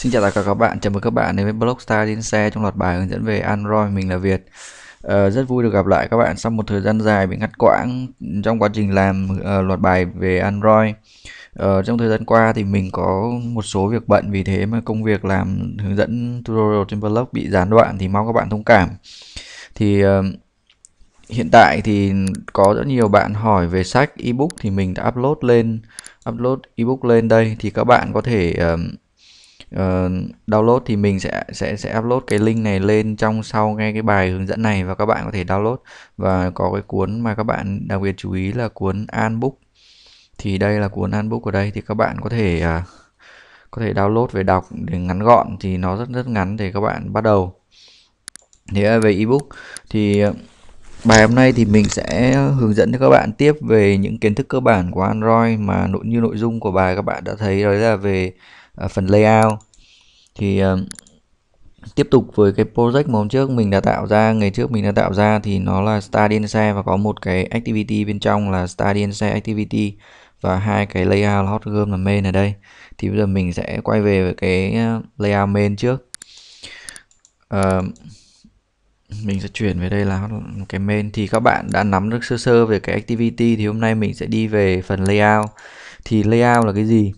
Xin chào tất cả các bạn, chào mừng các bạn đến với Blogstar Din Xe trong loạt bài hướng dẫn về Android mình là Việt uh, Rất vui được gặp lại các bạn sau một thời gian dài bị ngắt quãng trong quá trình làm uh, loạt bài về Android uh, Trong thời gian qua thì mình có một số việc bận vì thế mà công việc làm hướng dẫn tutorial trên blog bị gián đoạn thì mong các bạn thông cảm Thì uh, hiện tại thì có rất nhiều bạn hỏi về sách ebook thì mình đã upload lên upload ebook lên đây thì các bạn có thể uh, uh, download thì mình sẽ sẽ sẽ upload cái link này lên trong sau nghe cái bài hướng dẫn này và các bạn có thể download và có cái cuốn mà các bạn đặc biệt chú ý là cuốn Anbook thì đây là cuốn Anbook của đây thì các bạn có thể uh, có thể download về đọc để ngắn gọn thì nó rất rất ngắn để các bạn bắt đầu thế à, về ebook thì à, bài hôm nay thì mình sẽ hướng dẫn cho các bạn tiếp về những kiến thức cơ bản của Android mà nội như nội dung của bài các bạn đã thấy đó là về à, phần layout thì à, tiếp tục với cái project mà hôm trước mình đã tạo ra ngày trước mình đã tạo ra thì nó là Stadium xe và có một cái activity bên trong là Stadium xe activity và hai cái layout hot girl là main ở đây thì bây giờ mình sẽ quay về với cái ờ, layout main trước uh, mình sẽ chuyển về đây là cái main thì các bạn đã nắm được sơ sơ về cái activity thì hôm nay mình sẽ đi về phần layout thì layout là cái gì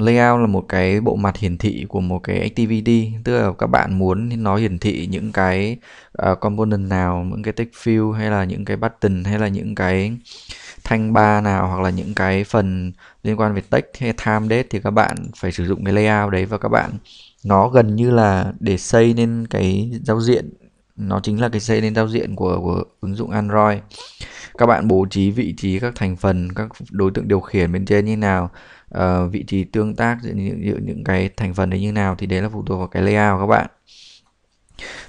layout là một cái bộ mặt hiển thị của một cái activity tức là các bạn muốn nó hiển thị những cái uh, component nào những cái text field hay là những cái button hay là những cái thanh ba nào hoặc là những cái phần liên quan về text hay time date thì các bạn phải sử dụng cái layout đấy và các bạn nó gần như là để xây nên cái giao diện nó chính là cái xây nên giao diện của, của ứng dụng Android các bạn bố trí vị trí các thành phần các đối tượng điều khiển bên trên như nào uh, vị trí tương tác giữa những, giữa những cái thành phần đấy như nào thì đấy là phụ thuộc vào cái layout các bạn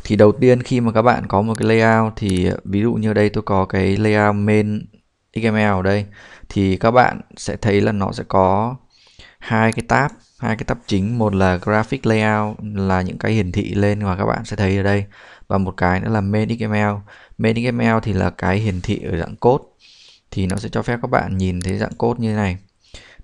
thì đầu tiên khi mà các bạn có một cái layout thì ví dụ như đây tôi có cái layout main XML ở đây thì các bạn sẽ thấy là nó sẽ có hai cái tab hai cái tab chính một là graphic layout là những cái hiển thị lên mà các bạn sẽ thấy ở đây và một cái nữa là main XML main XML thì là cái hiển thị ở dạng code thì nó sẽ cho phép các bạn nhìn thấy dạng code như thế này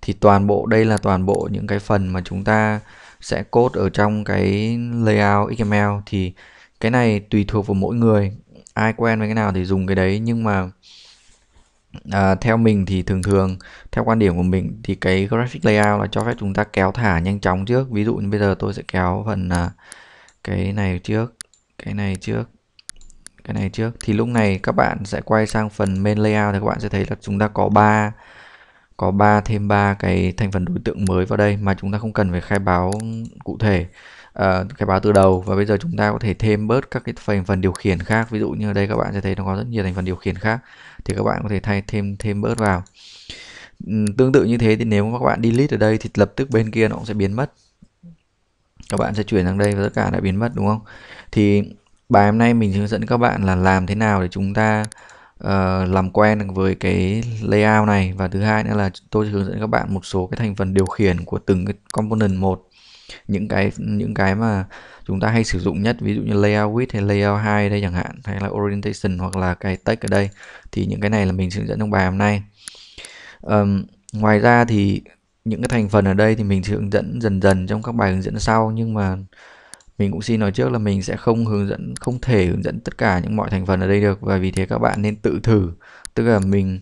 thì toàn bộ đây là toàn bộ những cái phần mà chúng ta sẽ code ở trong cái layout XML thì cái này tùy thuộc vào mỗi người ai quen với cái nào thì dùng cái đấy nhưng mà à, theo mình thì thường thường theo quan điểm của mình thì cái graphic layout là cho phép chúng ta kéo thả nhanh chóng trước ví dụ như bây giờ tôi sẽ kéo phần à, cái này trước cái này trước cái này trước thì lúc này các bạn sẽ quay sang phần main layout thì các bạn sẽ thấy là chúng ta có ba có 3 thêm 3 cái thành phần đối tượng mới vào đây mà chúng ta không cần phải khai báo cụ thể uh, khai báo từ đầu và bây giờ chúng ta có thể thêm bớt các cái thành phần điều khiển khác ví dụ như ở đây các bạn sẽ thấy nó có rất nhiều thành phần điều khiển khác thì các bạn có thể thay thêm thêm bớt vào tương tự như thế thì nếu các bạn delete ở đây thì lập tức bên kia nó cũng sẽ biến mất các bạn sẽ chuyển sang đây và tất cả đã biến mất đúng không thì bài hôm nay mình hướng dẫn các bạn là làm thế nào để chúng ta uh, làm quen với cái layout này và thứ hai nữa là tôi sẽ hướng dẫn các bạn một số cái thành phần điều khiển của từng cái component một những cái những cái mà chúng ta hay sử dụng nhất ví dụ như layout width hay layout height đây chẳng hạn hay là orientation hoặc là cái text ở đây thì những cái này là mình sẽ hướng dẫn trong bài hôm nay um, ngoài ra thì những cái thành phần ở đây thì mình sẽ hướng dẫn dần dần trong các bài hướng dẫn sau nhưng mà mình cũng xin nói trước là mình sẽ không hướng dẫn không thể hướng dẫn tất cả những mọi thành phần ở đây được và vì thế các bạn nên tự thử tức là mình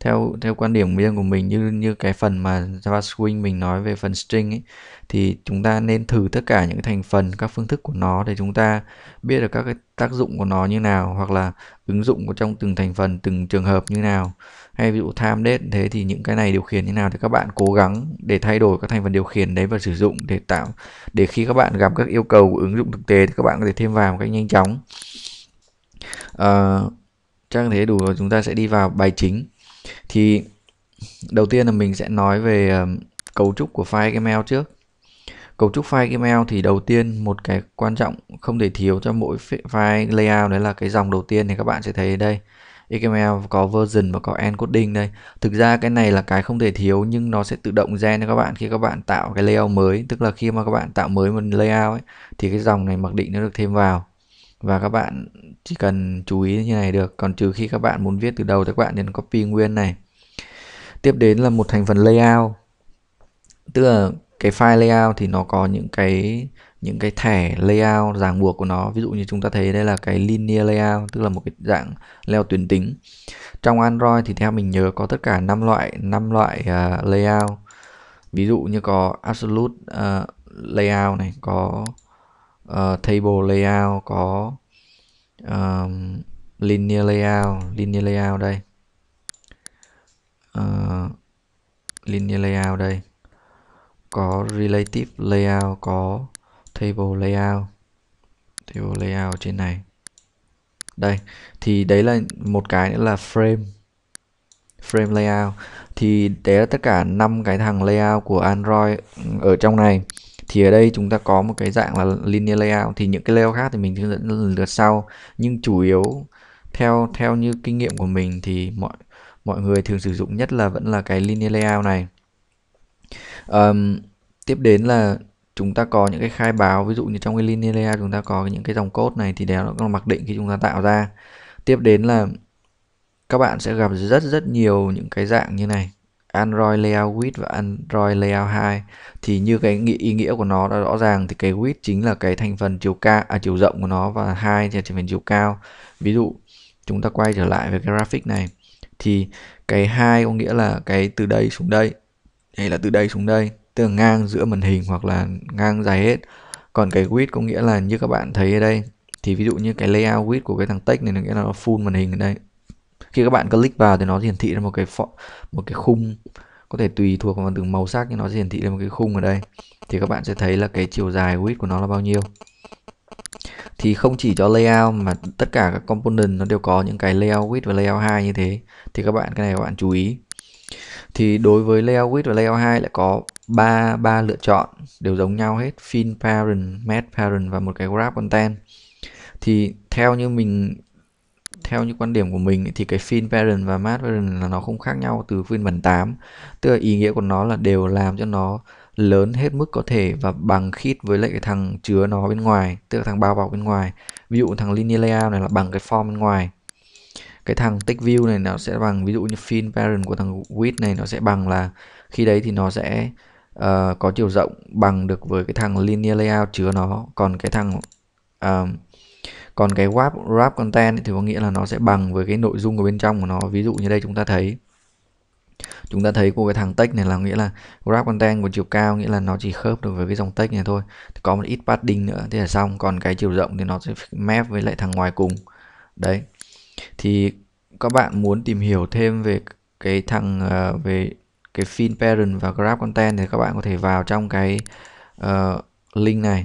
theo theo quan điểm riêng của mình như như cái phần mà Java Swing mình nói về phần string ấy, thì chúng ta nên thử tất cả những thành phần các phương thức của nó để chúng ta biết được các cái tác dụng của nó như nào hoặc là ứng dụng của trong từng thành phần từng trường hợp như nào hay ví dụ time date thế thì những cái này điều khiển như nào thì các bạn cố gắng để thay đổi các thành phần điều khiển đấy và sử dụng để tạo để khi các bạn gặp các yêu cầu của ứng dụng thực tế thì các bạn có thể thêm vào một cách nhanh chóng à, chắc thế đủ rồi chúng ta sẽ đi vào bài chính thì đầu tiên là mình sẽ nói về ờ, cấu trúc của file email trước cấu trúc file email thì đầu tiên một cái quan trọng không thể thiếu cho mỗi file layout đấy là cái dòng đầu tiên thì các bạn sẽ thấy đây XML có version và có encoding đây thực ra cái này là cái không thể thiếu nhưng nó sẽ tự động gen cho các bạn khi các bạn tạo cái layout mới tức là khi mà các bạn tạo mới một layout ấy, thì cái dòng này mặc định nó được thêm vào và các bạn chỉ cần chú ý như này được còn trừ khi các bạn muốn viết từ đầu thì các bạn nên copy nguyên này tiếp đến là một thành phần layout tức là cái file layout thì nó có những cái những cái thẻ layout ràng buộc của nó ví dụ như chúng ta thấy đây là cái linear layout tức là một cái dạng leo tuyến tính trong Android thì theo mình nhớ có tất cả 5 loại 5 loại uh, layout ví dụ như có absolute uh, layout này có uh, table layout có uh, linear layout linear layout đây uh, linear layout đây có relative layout có table layout table layout trên này đây thì đấy là một cái nữa là frame frame layout thì đấy tất cả năm cái thằng layout của Android ở trong này thì ở đây chúng ta có một cái dạng là linear layout thì những cái layout khác thì mình hướng dẫn lượt sau nhưng chủ yếu theo theo như kinh nghiệm của mình thì mọi mọi người thường sử dụng nhất là vẫn là cái linear layout này um, tiếp đến là chúng ta có những cái khai báo ví dụ như trong cái linear chúng ta có những cái dòng code này thì đều nó mặc định khi chúng ta tạo ra tiếp đến là các bạn sẽ gặp rất rất nhiều những cái dạng như này Android layout width và Android layout 2 thì như cái ý nghĩa của nó đã rõ ràng thì cái width chính là cái thành phần chiều cao à, chiều rộng của nó và hai thì là thành phần chiều cao ví dụ chúng ta quay trở lại về cái graphic này thì cái hai có nghĩa là cái từ đây xuống đây đây là từ đây xuống đây tức là ngang giữa màn hình hoặc là ngang dài hết còn cái width có nghĩa là như các bạn thấy ở đây thì ví dụ như cái layout width của cái thằng text này nó nghĩa là nó full màn hình ở đây khi các bạn click vào thì nó hiển thị ra một cái một cái khung có thể tùy thuộc vào từng màu sắc nhưng nó hiển thị lên một cái khung ở đây thì các bạn sẽ thấy là cái chiều dài width của nó là bao nhiêu thì không chỉ cho layout mà tất cả các component nó đều có những cái layout width và layout 2 như thế thì các bạn cái này các bạn chú ý thì đối với layout width và layout 2 lại có ba ba lựa chọn đều giống nhau hết fin parent mat parent và một cái grab content thì theo như mình theo như quan điểm của mình thì cái fin parent và mat parent là nó không khác nhau từ phiên bản 8 tức là ý nghĩa của nó là đều làm cho nó lớn hết mức có thể và bằng khít với lại cái thằng chứa nó bên ngoài tức là thằng bao bọc bên ngoài ví dụ thằng linear layout này là bằng cái form bên ngoài cái thằng take view này nó sẽ bằng ví dụ như fin parent của thằng width này nó sẽ bằng là khi đấy thì nó sẽ uh, có chiều rộng bằng được với cái thằng linear layout chứa nó còn cái thằng uh, còn cái wrap wrap content thì có nghĩa là nó sẽ bằng với cái nội dung ở bên trong của nó ví dụ như đây chúng ta thấy chúng ta thấy của cái thằng text này là nghĩa là wrap content của chiều cao nghĩa là nó chỉ khớp được với cái dòng text này thôi thì có một ít padding nữa thế là xong còn cái chiều rộng thì nó sẽ map với lại thằng ngoài cùng đấy thì các bạn muốn tìm hiểu thêm về cái thằng uh, về cái fin parent và grab content thì các bạn có thể vào trong cái uh, link này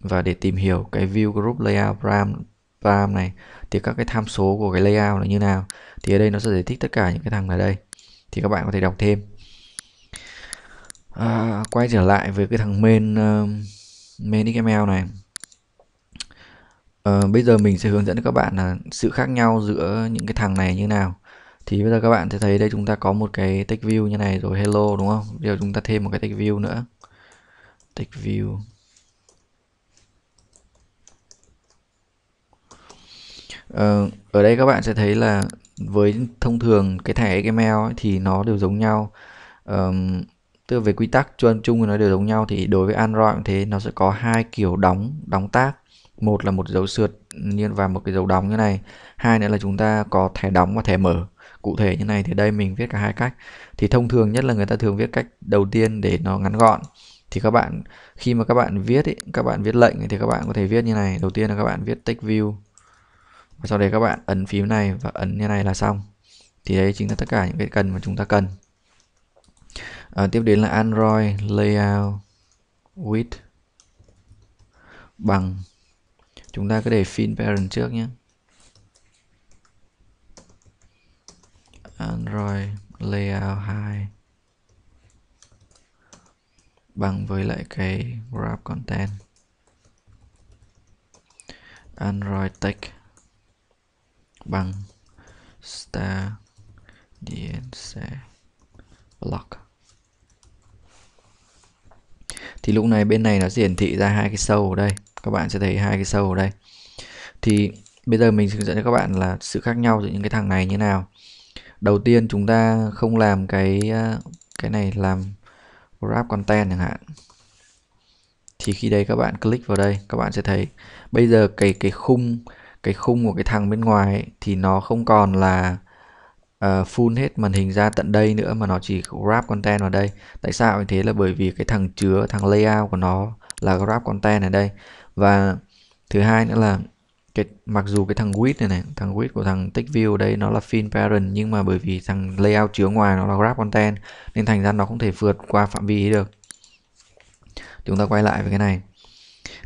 và để tìm hiểu cái view group layout ram ram này thì các cái tham số của cái layout là như nào thì ở đây nó sẽ giải thích tất cả những cái thằng ở đây thì các bạn có thể đọc thêm à, quay trở lại với cái thằng main uh, main xml này Ờ, bây giờ mình sẽ hướng dẫn các bạn là sự khác nhau giữa những cái thằng này như nào thì bây giờ các bạn sẽ thấy đây chúng ta có một cái text view như này rồi hello đúng không bây giờ chúng ta thêm một cái text view nữa text view ờ, ở đây các bạn sẽ thấy là với thông thường cái thẻ XML thì nó đều giống nhau um, tức về quy tắc chung chung nó đều giống nhau thì đối với Android cũng thế nó sẽ có hai kiểu đóng đóng tác một là một dấu sượt nhiên và một cái dấu đóng như này hai nữa là chúng ta có thẻ đóng và thẻ mở cụ thể như này thì đây mình viết cả hai cách thì thông thường nhất là người ta thường viết cách đầu tiên để nó ngắn gọn thì các bạn khi mà các bạn viết ý, các bạn viết lệnh thì các bạn có thể viết như này đầu tiên là các bạn viết text view và sau đấy các bạn ấn phím này và ấn như này là xong thì đấy chính là tất cả những cái cần mà chúng ta cần à, tiếp đến là android layout width bằng chúng ta cứ để fin parent trước nhé android à, layout 2 bằng với lại cái grab content android tech bằng star dnc block thì lúc này bên này nó hiển thị ra hai cái sâu ở đây các bạn sẽ thấy hai cái sâu ở đây thì bây giờ mình hướng dẫn cho các bạn là sự khác nhau giữa những cái thằng này như nào đầu tiên chúng ta không làm cái ờ, cái này làm grab content chẳng hạn thì khi đấy các bạn click vào đây các bạn sẽ thấy bây giờ cái cái khung cái khung của cái thằng bên ngoài ấy, thì nó không còn là uh, full hết màn hình ra tận đây nữa mà nó chỉ grab content vào đây tại sao như thế là bởi vì cái thằng chứa thằng layout của nó là grab content ở đây và thứ hai nữa là cái mặc dù cái thằng width này này thằng width của thằng tích view đây nó là fin parent nhưng mà bởi vì thằng layout chứa ngoài nó là grab content nên thành ra nó không thể vượt qua phạm vi ấy được chúng ta quay lại với cái này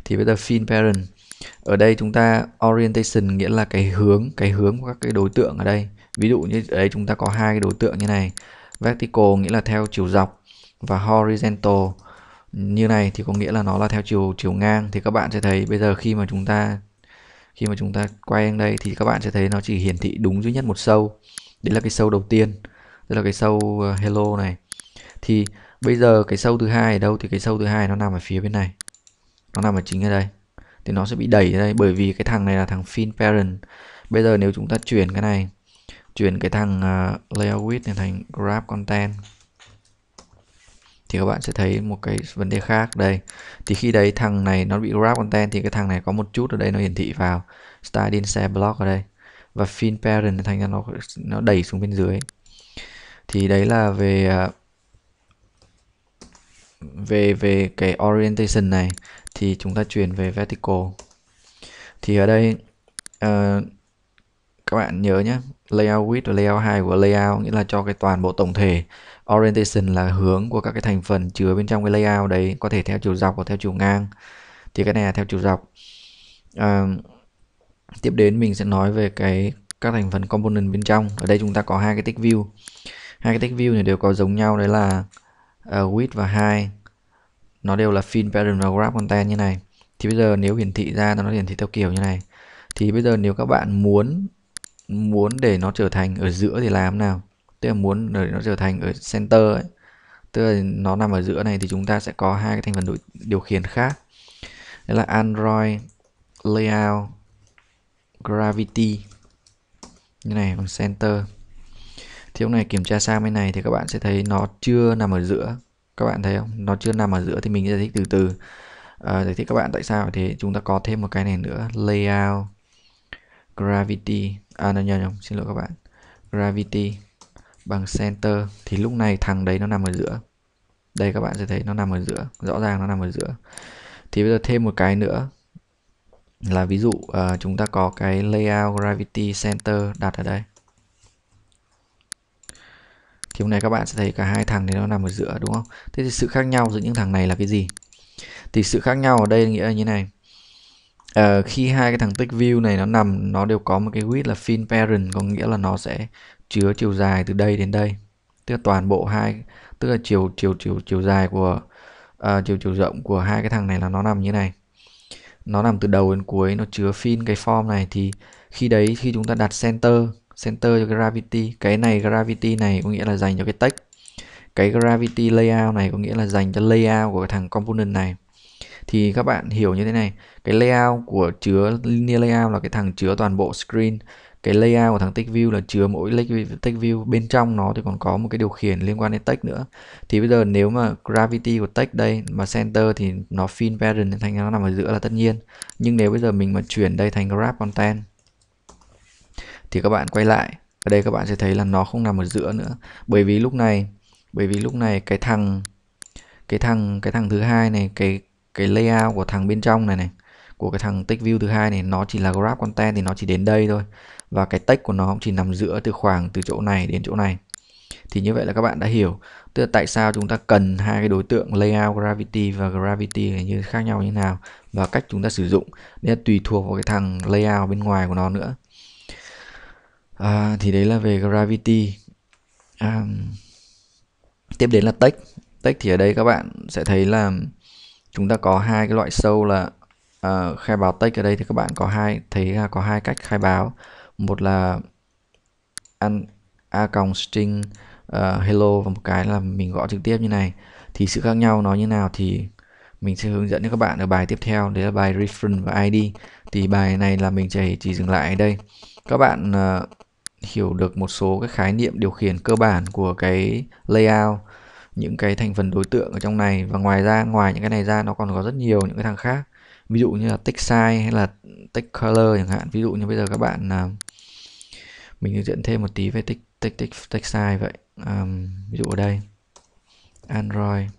thì bây giờ fin parent ở đây chúng ta orientation nghĩa là cái hướng cái hướng của các cái đối tượng ở đây ví dụ như ở đây chúng ta có hai cái đối tượng như này vertical nghĩa là theo chiều dọc và horizontal như này thì có nghĩa là nó là theo chiều chiều ngang thì các bạn sẽ thấy bây giờ khi mà chúng ta khi mà chúng ta quay lên đây thì các bạn sẽ thấy nó chỉ hiển thị đúng duy nhất một sâu đấy là cái sâu đầu tiên tức là cái sâu ờ, hello này thì bây giờ cái sâu thứ hai ở đâu thì cái sâu thứ hai nó nằm ở phía bên này nó nằm ở chính ở đây thì nó sẽ bị đẩy ra đây bởi vì cái thằng này là thằng fin parent bây giờ nếu chúng ta chuyển cái này chuyển cái thằng uh, ờ, layer width này thành grab content thì các bạn sẽ thấy một cái vấn đề khác đây thì khi đấy thằng này nó bị grab content thì cái thằng này có một chút ở đây nó hiển thị vào style share block ở đây và fin parent thành ra nó nó đẩy xuống bên dưới thì đấy là về à, về về cái orientation này thì chúng ta chuyển về vertical thì ở đây uh, các bạn nhớ nhé layout width và layout height của layout nghĩa là cho cái toàn bộ tổng thể orientation là hướng của các cái thành phần chứa bên trong cái layout đấy có thể theo chiều dọc hoặc theo chiều ngang thì cái này là theo chiều dọc à, tiếp đến mình sẽ nói về cái các thành phần component bên trong ở đây chúng ta có hai cái text view hai cái text view này đều có giống nhau đấy là uh, width và height nó đều là fill pattern và graph content như này thì bây giờ nếu hiển thị ra nó hiển thị theo kiểu như này thì bây giờ nếu các bạn muốn muốn để nó trở thành ở giữa thì làm nào tức là muốn để nó trở thành ở center ấy tức là nó nằm ở giữa này thì chúng ta sẽ có hai cái thành phần điều khiển khác đấy là Android layout gravity như này bằng center thì hôm này kiểm tra sang bên này thì các bạn sẽ thấy nó chưa nằm ở giữa các bạn thấy không nó chưa nằm ở giữa thì mình giải thích từ từ à, giải thích các bạn tại sao thì chúng ta có thêm một cái này nữa layout gravity à nhầm nhầm xin lỗi các bạn gravity bằng center thì lúc này thằng đấy nó nằm ở giữa đây các bạn sẽ thấy nó nằm ở giữa rõ ràng nó nằm ở giữa thì bây giờ thêm một cái nữa là ví dụ uh, chúng ta có cái layout gravity center đặt ở đây thì hôm nay các bạn sẽ thấy cả hai thằng này nó nằm ở giữa đúng không thế thì sự khác nhau giữa những thằng này là cái gì thì sự khác nhau ở đây nghĩa là như này uh, khi hai cái thằng tích view này nó nằm nó đều có một cái width là fin parent có nghĩa là nó sẽ chứa chiều dài từ đây đến đây tức là toàn bộ hai tức là chiều chiều chiều chiều dài của à, chiều chiều rộng của hai cái thằng này là nó nằm như này nó nằm từ đầu đến cuối nó chứa fin cái form này thì khi đấy khi chúng ta đặt center center cho gravity cái này gravity này có nghĩa là dành cho cái text cái gravity layout này có nghĩa là dành cho layout của cái thằng component này thì các bạn hiểu như thế này cái layout của chứa linear layout là cái thằng chứa toàn bộ screen cái layout của thằng text view là chứa mỗi text view bên trong nó thì còn có một cái điều khiển liên quan đến text nữa thì bây giờ nếu mà gravity của text đây mà center thì nó fin parent thành nó nằm ở giữa là tất nhiên nhưng nếu bây giờ mình mà chuyển đây thành grab content thì các bạn quay lại ở đây các bạn sẽ thấy là nó không nằm ở giữa nữa bởi vì lúc này bởi vì lúc này cái thằng cái thằng cái thằng thứ hai này cái cái layout của thằng bên trong này này của cái thằng text view thứ hai này nó chỉ là grab content thì nó chỉ đến đây thôi và cái text của nó cũng chỉ nằm giữa từ khoảng từ chỗ này đến chỗ này thì như vậy là các bạn đã hiểu tức là tại sao chúng ta cần hai cái đối tượng layout gravity và gravity như khác nhau như thế nào và cách chúng ta sử dụng nên tùy thuộc vào cái thằng layout bên ngoài của nó nữa à, thì đấy là về gravity à, tiếp đến là text text thì ở đây các bạn sẽ thấy là chúng ta có hai cái loại sâu là uh, khai báo text ở đây thì các bạn có hai thấy uh, có hai cách khai báo một là ăn a còng string uh, hello và một cái là mình gõ trực tiếp như này thì sự khác nhau nó như nào thì mình sẽ hướng dẫn cho các bạn ở bài tiếp theo đấy là bài reference và id thì bài này là mình chỉ chỉ dừng lại ở đây các bạn uh, hiểu được một số cái khái niệm điều khiển cơ bản của cái layout những cái thành phần đối tượng ở trong này và ngoài ra ngoài những cái này ra nó còn có rất nhiều những cái thằng khác ví dụ như là text size hay là text color chẳng hạn ví dụ như bây giờ các bạn uh, mình hướng dẫn thêm một tí về text text text, text size vậy um, ví dụ ở đây android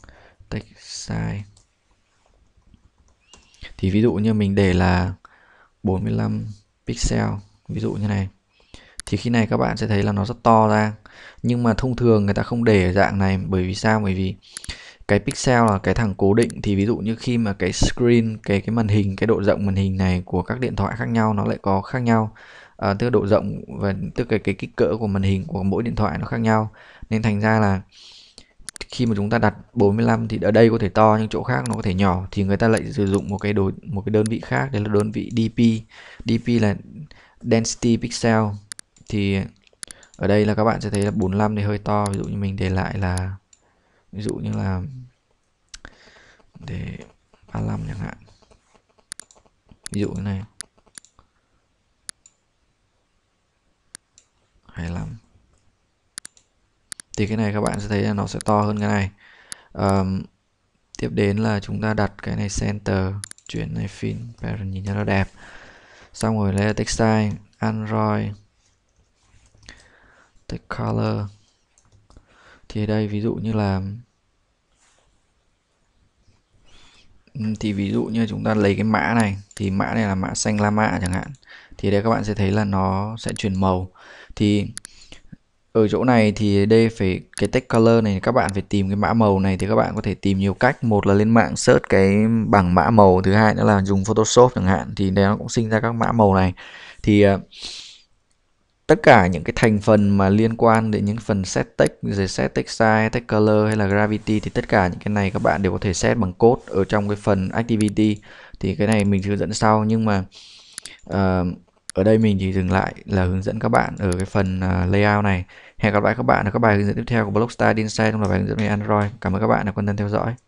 text size thì ví dụ như mình để là 45 pixel ví dụ như này thì khi này các bạn sẽ thấy là nó rất to ra nhưng mà thông thường người ta không để ở dạng này bởi vì sao bởi vì cái pixel là cái thằng cố định thì ví dụ như khi mà cái screen cái cái màn hình cái độ rộng màn hình này của các điện thoại khác nhau nó lại có khác nhau à, tức độ rộng và tức cái cái kích cỡ của màn hình của mỗi điện thoại nó khác nhau nên thành ra là khi mà chúng ta đặt 45 thì ở đây có thể to nhưng chỗ khác nó có thể nhỏ thì người ta lại sử dụng một cái đối một cái đơn vị khác đấy là đơn vị DP DP là density pixel thì ở đây là các bạn sẽ thấy là 45 thì hơi to ví dụ như mình để lại là ví dụ như là để 35 chẳng hạn ví dụ như này 25 thì cái này các bạn sẽ thấy là nó sẽ to hơn cái này um, tiếp đến là chúng ta đặt cái này center chuyển này fin parent nhìn cho nó đẹp xong rồi lấy textile android text color thì đây ví dụ như là ừ, thì ví dụ như chúng ta lấy cái mã này thì mã này là mã xanh la mã chẳng hạn thì đây các bạn sẽ thấy là nó sẽ chuyển màu thì ở chỗ này thì đây phải cái text color này các bạn phải tìm cái mã màu này thì các bạn có thể tìm nhiều cách một là lên mạng search cái bảng mã màu thứ hai nữa là dùng photoshop chẳng hạn thì nó cũng sinh ra các mã màu này thì ờ, tất cả những cái thành phần mà liên quan đến những phần set text rồi set text size text color hay là gravity thì tất cả những cái này các bạn đều có thể set bằng code ở trong cái phần activity thì cái này mình hướng dẫn sau nhưng mà uh, ở đây mình chỉ dừng lại là hướng dẫn các bạn ở cái phần uh, layout này hẹn gặp lại các bạn ở các bài hướng dẫn tiếp theo của blog style insight trong là bài hướng dẫn về android cảm ơn các bạn đã quan tâm theo dõi